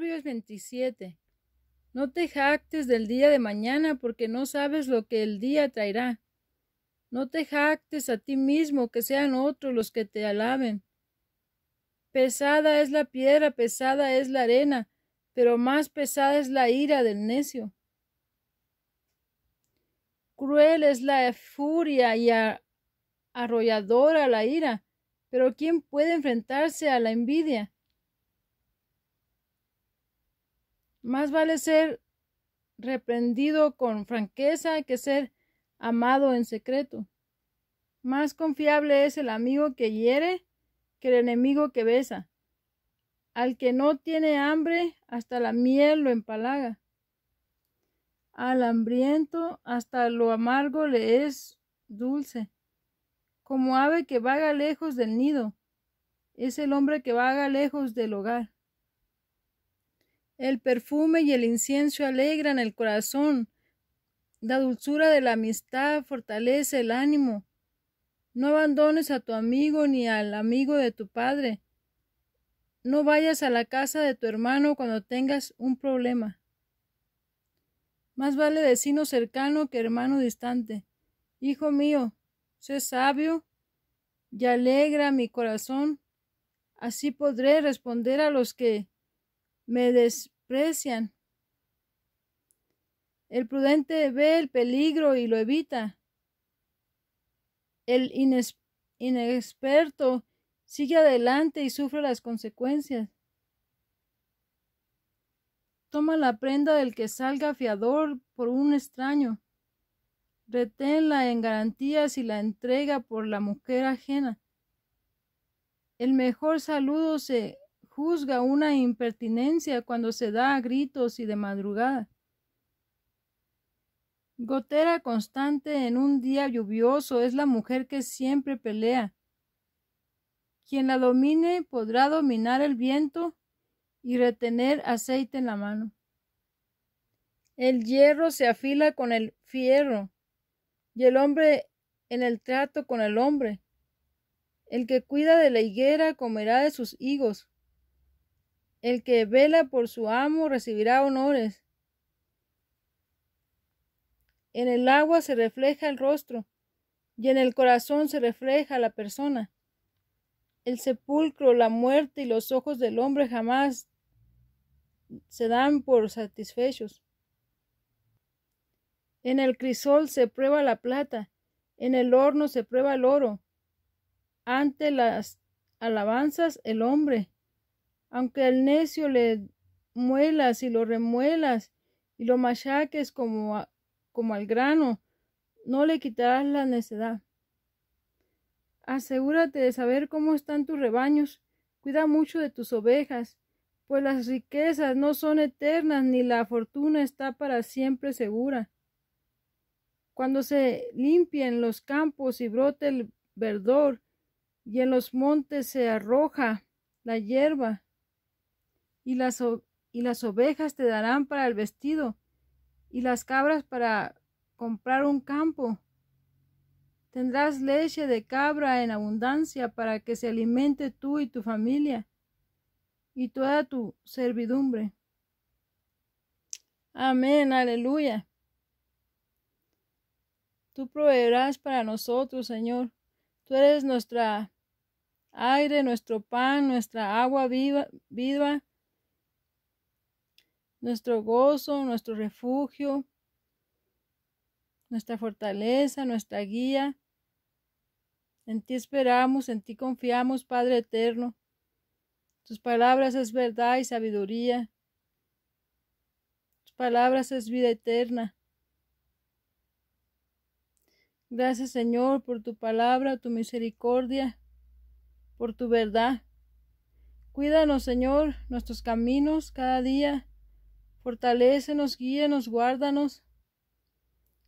Proverbios 27. No te jactes del día de mañana, porque no sabes lo que el día traerá. No te jactes a ti mismo, que sean otros los que te alaben. Pesada es la piedra, pesada es la arena, pero más pesada es la ira del necio. Cruel es la furia y arrolladora la ira, pero ¿quién puede enfrentarse a la envidia? Más vale ser reprendido con franqueza que ser amado en secreto. Más confiable es el amigo que hiere que el enemigo que besa. Al que no tiene hambre, hasta la miel lo empalaga. Al hambriento, hasta lo amargo le es dulce. Como ave que vaga lejos del nido, es el hombre que vaga lejos del hogar. El perfume y el incienso alegran el corazón. La dulzura de la amistad fortalece el ánimo. No abandones a tu amigo ni al amigo de tu padre. No vayas a la casa de tu hermano cuando tengas un problema. Más vale vecino cercano que hermano distante. Hijo mío, sé sabio y alegra mi corazón. Así podré responder a los que me des el prudente ve el peligro y lo evita. El inexperto sigue adelante y sufre las consecuencias. Toma la prenda del que salga fiador por un extraño. Reténla en garantías y la entrega por la mujer ajena. El mejor saludo se juzga una impertinencia cuando se da a gritos y de madrugada. Gotera constante en un día lluvioso es la mujer que siempre pelea. Quien la domine podrá dominar el viento y retener aceite en la mano. El hierro se afila con el fierro y el hombre en el trato con el hombre. El que cuida de la higuera comerá de sus higos. El que vela por su amo recibirá honores. En el agua se refleja el rostro y en el corazón se refleja la persona. El sepulcro, la muerte y los ojos del hombre jamás se dan por satisfechos. En el crisol se prueba la plata, en el horno se prueba el oro. Ante las alabanzas el hombre aunque al necio le muelas y lo remuelas y lo machaques como, como al grano, no le quitarás la necedad. Asegúrate de saber cómo están tus rebaños, cuida mucho de tus ovejas, pues las riquezas no son eternas ni la fortuna está para siempre segura. Cuando se limpien los campos y brote el verdor, y en los montes se arroja la hierba, y las, ovejas te darán para el vestido, y las cabras para comprar un campo. Tendrás leche de cabra en abundancia para que se alimente tú y tu familia y toda tu servidumbre. Amén, aleluya. Tú proveerás para nosotros, Señor. Tú eres nuestra aire, nuestro pan, nuestra agua viva nuestro gozo, nuestro refugio, nuestra fortaleza, nuestra guía. En ti esperamos, en ti confiamos, Padre eterno. Tus palabras es verdad y sabiduría. Tus palabras es vida eterna. Gracias Señor por tu palabra, tu misericordia, por tu verdad. Cuídanos Señor nuestros caminos cada día fortalecenos, guíenos, guárdanos.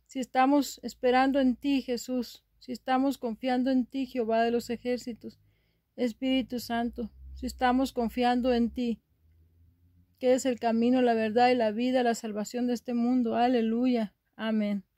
Si estamos esperando en ti, Jesús, si estamos confiando en ti, Jehová de los ejércitos, Espíritu Santo, si estamos confiando en ti, que es el camino, la verdad y la vida, la salvación de este mundo. Aleluya. Amén.